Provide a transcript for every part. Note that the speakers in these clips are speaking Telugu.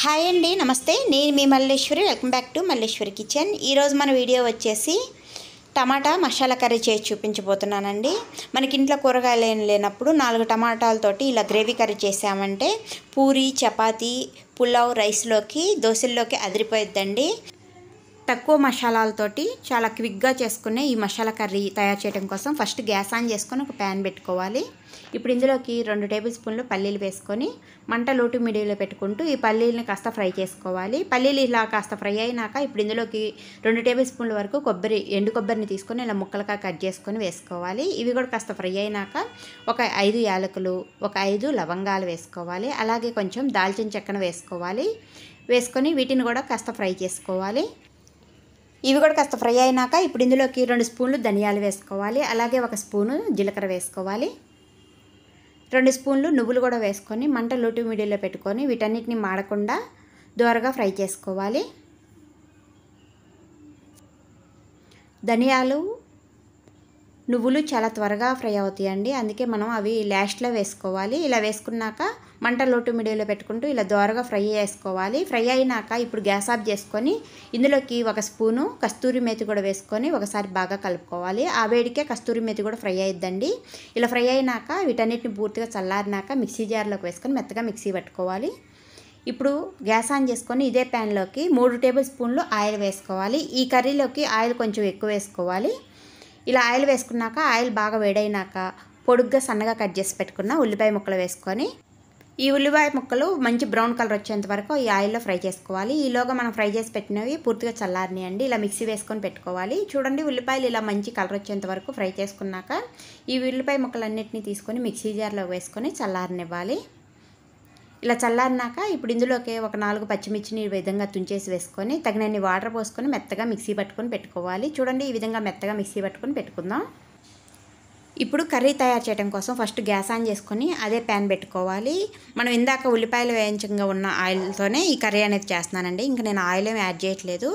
హాయ్ అండి నమస్తే నేను మీ Malleswari welcome back to Malleswari kitchen ఈరోజు మన వీడియో వచ్చేసి టమాటా మసాలా కర్రీ చేసి చూపించబోతున్నానండి మనకి ఇంట్లో కూరగాయలు ఏం లేనప్పుడు నాలుగు టమాటాలతోటి ఇలా గ్రేవీ కర్రీ చేసామంటే పూరి చపాతీ పులావ్ రైస్లోకి దోశల్లోకి అదిరిపోయిద్దండి తక్కువ మసాలాలతోటి చాలా క్విక్గా చేసుకునే ఈ మసాలా కర్రీ తయారు చేయడం కోసం ఫస్ట్ గ్యాస్ ఆన్ చేసుకొని ఒక ప్యాన్ పెట్టుకోవాలి ఇప్పుడు ఇందులోకి రెండు టేబుల్ స్పూన్లు పల్లీలు వేసుకొని మంట లోటు మీడియంలో పెట్టుకుంటూ ఈ పల్లీలని కాస్త ఫ్రై చేసుకోవాలి పల్లీలు ఇలా కాస్త ఫ్రై అయినాక ఇప్పుడు ఇందులోకి రెండు టేబుల్ స్పూన్ల వరకు కొబ్బరి ఎండు కొబ్బరిని తీసుకొని ఇలా ముక్కలుగా కట్ చేసుకొని వేసుకోవాలి ఇవి కూడా కాస్త ఫ్రై అయినాక ఒక ఐదు యాలకులు ఒక ఐదు లవంగాలు వేసుకోవాలి అలాగే కొంచెం దాల్చిన చెక్కను వేసుకోవాలి వేసుకొని వీటిని కూడా కాస్త ఫ్రై చేసుకోవాలి ఇవి కూడా కాస్త ఫ్రై అయినాక ఇప్పుడు ఇందులోకి రెండు స్పూన్లు ధనియాలు వేసుకోవాలి అలాగే ఒక స్పూను జీలకర్ర వేసుకోవాలి రెండు స్పూన్లు నువ్వులు కూడా వేసుకొని మంట లోటు మీడియంలో పెట్టుకొని వీటన్నిటిని మాడకుండా దోరగా ఫ్రై చేసుకోవాలి ధనియాలు నువ్వులు చాలా త్వరగా ఫ్రై అవుతాయండి అందుకే మనం అవి లాస్ట్లో వేసుకోవాలి ఇలా వేసుకున్నాక మంట లోటు మీడియాలో పెట్టుకుంటూ ఇలా దోరగా ఫ్రై చేసుకోవాలి ఫ్రై అయినాక ఇప్పుడు గ్యాస్ ఆఫ్ చేసుకొని ఇందులోకి ఒక స్పూను కస్తూరి మేతి కూడా వేసుకొని ఒకసారి బాగా కలుపుకోవాలి ఆ వేడికే కస్తూరి మేతి కూడా ఫ్రై అయిద్దండి ఇలా ఫ్రై అయినాక వీటన్నిటిని పూర్తిగా చల్లారినాక మిక్సీ జార్లోకి వేసుకొని మెత్తగా మిక్సీ పట్టుకోవాలి ఇప్పుడు గ్యాస్ ఆన్ చేసుకొని ఇదే ప్యాన్లోకి మూడు టేబుల్ స్పూన్లు ఆయిల్ వేసుకోవాలి ఈ కర్రీలోకి ఆయిల్ కొంచెం ఎక్కువ వేసుకోవాలి ఇలా ఆయిల్ వేసుకున్నాక ఆయిల్ బాగా వేడైనాక పొడుగ్గా సన్నగా కట్ చేసి పెట్టుకున్న ఉల్లిపాయ ముక్కలు వేసుకొని ఈ ఉల్లిపాయ ముక్కలు మంచి బ్రౌన్ కలర్ వచ్చేంత వరకు ఈ ఆయిల్లో ఫ్రై చేసుకోవాలి ఈలోగా మనం ఫ్రై చేసి పెట్టినవి పూర్తిగా అండి ఇలా మిక్సీ వేసుకొని పెట్టుకోవాలి చూడండి ఉల్లిపాయలు ఇలా మంచి కలర్ వచ్చేంత వరకు ఫ్రై చేసుకున్నాక ఈ ఉల్లిపాయ ముక్కలన్నింటినీ తీసుకొని మిక్సీ జార్లో వేసుకొని చల్లారనివ్వాలి ఇలా చల్లారినాక ఇప్పుడు ఇందులోకి ఒక నాలుగు పచ్చిమిర్చిని విధంగా తుంచేసి వేసుకొని తగినన్ని వాటర్ పోసుకొని మెత్తగా మిక్సీ పట్టుకొని పెట్టుకోవాలి చూడండి ఈ విధంగా మెత్తగా మిక్సీ పట్టుకొని పెట్టుకుందాం ఇప్పుడు కర్రీ తయారు చేయడం కోసం ఫస్ట్ గ్యాస్ ఆన్ చేసుకొని అదే ప్యాన్ పెట్టుకోవాలి మనం ఇందాక ఉల్లిపాయలు వేయించంగా ఉన్న ఆయిల్తోనే ఈ కర్రీ అనేది చేస్తున్నానండి ఇంకా నేను ఆయిల్ ఏమి యాడ్ చేయట్లేదు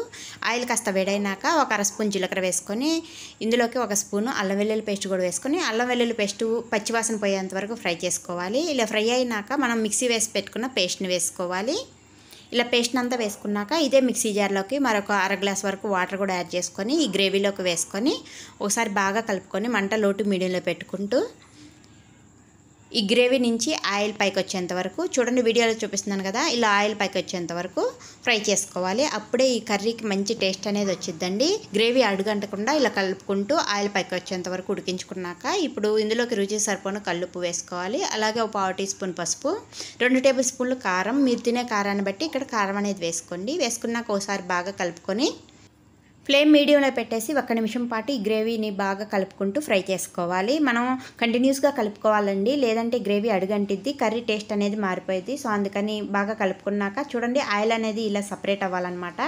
ఆయిల్ కాస్త వేడైనాక ఒక అర స్పూన్ జీలకర్ర వేసుకొని ఇందులోకి ఒక స్పూను అల్లం వెల్లుల్లి పేస్ట్ కూడా వేసుకొని అల్లం వెల్లుల్లి పేస్ట్ పచ్చివాసన పోయేంత వరకు ఫ్రై చేసుకోవాలి ఇలా ఫ్రై అయినాక మనం మిక్సీ వేసి పెట్టుకున్న పేస్ట్ని వేసుకోవాలి ఇలా పేస్ట్ అంతా వేసుకున్నాక ఇదే మిక్సీ జార్లోకి మరొక అర గ్లాస్ వరకు వాటర్ కూడా యాడ్ చేసుకొని ఈ గ్రేవీలోకి వేసుకొని ఒకసారి బాగా కలుపుకొని మంట లోటు మీడియంలో పెట్టుకుంటూ ఈ గ్రేవీ నుంచి ఆయిల్ పైకి వచ్చేంత వరకు చూడండి వీడియోలో చూపిస్తున్నాను కదా ఇలా ఆయిల్ పైకి వచ్చేంత వరకు ఫ్రై చేసుకోవాలి అప్పుడే ఈ కర్రీకి మంచి టేస్ట్ అనేది వచ్చిద్దండి గ్రేవీ అడుగంటకుండా ఇలా కలుపుకుంటూ ఆయిల్ పైకి వచ్చేంత వరకు ఉడికించుకున్నాక ఇప్పుడు ఇందులోకి రుచి సరిపోను కల్లుపు వేసుకోవాలి అలాగే ఒక పావు టీ స్పూన్ పసుపు రెండు టేబుల్ స్పూన్లు కారం మీరు తినే కారాన్ని బట్టి ఇక్కడ కారం అనేది వేసుకోండి వేసుకున్నాక ఒకసారి బాగా కలుపుకొని ఫ్లేమ్ మీడియంలో పెట్టేసి ఒక్క నిమిషం పాటు ఈ గ్రేవీని బాగా కలుపుకుంటూ ఫ్రై చేసుకోవాలి మనం కంటిన్యూస్గా కలుపుకోవాలండి లేదంటే గ్రేవీ అడుగంటిద్ది కర్రీ టేస్ట్ అనేది మారిపోయింది సో అందుకని బాగా కలుపుకున్నాక చూడండి ఆయిల్ అనేది ఇలా సపరేట్ అవ్వాలన్నమాట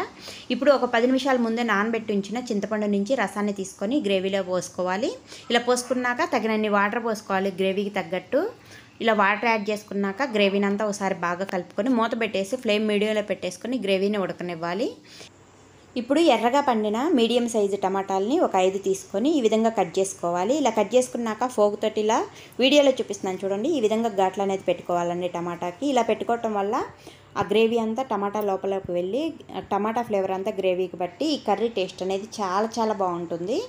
ఇప్పుడు ఒక పది నిమిషాల ముందే నానబెట్టి ఉంచిన చింతపండు నుంచి రసాన్ని తీసుకొని గ్రేవీలో పోసుకోవాలి ఇలా పోసుకున్నాక తగినన్ని వాటర్ పోసుకోవాలి గ్రేవీకి తగ్గట్టు ఇలా వాటర్ యాడ్ చేసుకున్నాక గ్రేవీని అంతా ఒకసారి బాగా కలుపుకొని మూత పెట్టేసి ఫ్లేమ్ మీడియంలో పెట్టేసుకొని గ్రేవీని ఉడకనివ్వాలి ఇప్పుడు ఎర్రగా పండిన మీడియం సైజు టమాటాలని ఒక ఐదు తీసుకొని ఈ విధంగా కట్ చేసుకోవాలి ఇలా కట్ చేసుకున్నాక ఫోక్ తోటి ఇలా వీడియోలో చూపిస్తున్నాను చూడండి ఈ విధంగా ఘాట్లు అనేది పెట్టుకోవాలండి టమాటాకి ఇలా పెట్టుకోవటం వల్ల ఆ గ్రేవీ అంతా టమాటా లోపలికి వెళ్ళి టమాటా ఫ్లేవర్ అంతా గ్రేవీకి బట్టి ఈ కర్రీ టేస్ట్ అనేది చాలా చాలా బాగుంటుంది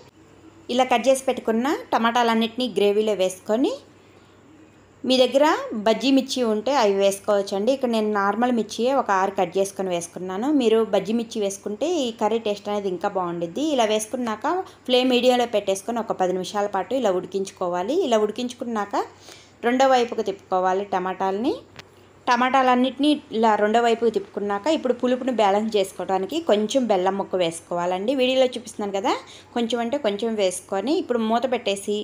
ఇలా కట్ చేసి పెట్టుకున్న టమాటాలన్నింటినీ గ్రేవీలో వేసుకొని మీ దగ్గర బజ్జీ మిర్చి ఉంటే అవి వేసుకోవచ్చండి ఇక్కడ నేను నార్మల్ మిర్చి ఒక ఆరు కట్ చేసుకొని వేసుకున్నాను మీరు బజ్జీ మిర్చి వేసుకుంటే ఈ కర్రీ టేస్ట్ అనేది ఇంకా బాగుండిద్ది ఇలా వేసుకున్నాక ఫ్లేమ్ మీడియంలో పెట్టేసుకొని ఒక పది నిమిషాల పాటు ఇలా ఉడికించుకోవాలి ఇలా ఉడికించుకున్నాక రెండో వైపుకు తిప్పుకోవాలి టమాటాలని టమాటాలన్నింటినీ ఇలా రెండో వైపు తిప్పుకున్నాక ఇప్పుడు పులుపుని బ్యాలెన్స్ చేసుకోవడానికి కొంచెం బెల్లం ముక్క వేసుకోవాలండి వీడియోలో చూపిస్తున్నాను కదా కొంచెం అంటే కొంచెం వేసుకొని ఇప్పుడు మూత పెట్టేసి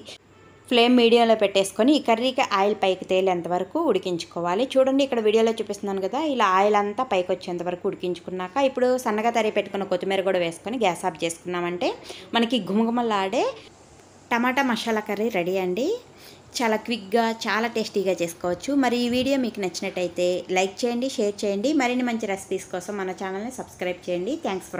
ఫ్లేమ్ మీడియంలో పెట్టేసుకొని ఈ కర్రీకి ఆయిల్ పైకి తేలేంత వరకు ఉడికించుకోవాలి చూడండి ఇక్కడ వీడియోలో చూపిస్తున్నాను కదా ఇలా ఆయిల్ అంతా పైకి వచ్చేంత వరకు ఉడికించుకున్నాక ఇప్పుడు సన్నగా తరి పెట్టుకున్న కొత్తిమీర కూడా వేసుకొని గ్యాస్ ఆఫ్ చేసుకున్నామంటే మనకి గుమగుమలాడే టమాటా మసాలా కర్రీ రెడీ అండి చాలా క్విక్గా చాలా టేస్టీగా చేసుకోవచ్చు మరి ఈ వీడియో మీకు నచ్చినట్టయితే లైక్ చేయండి షేర్ చేయండి మరిన్ని మంచి రెసిపీస్ కోసం మన ఛానల్ని సబ్స్క్రైబ్ చేయండి థ్యాంక్స్ ఫర్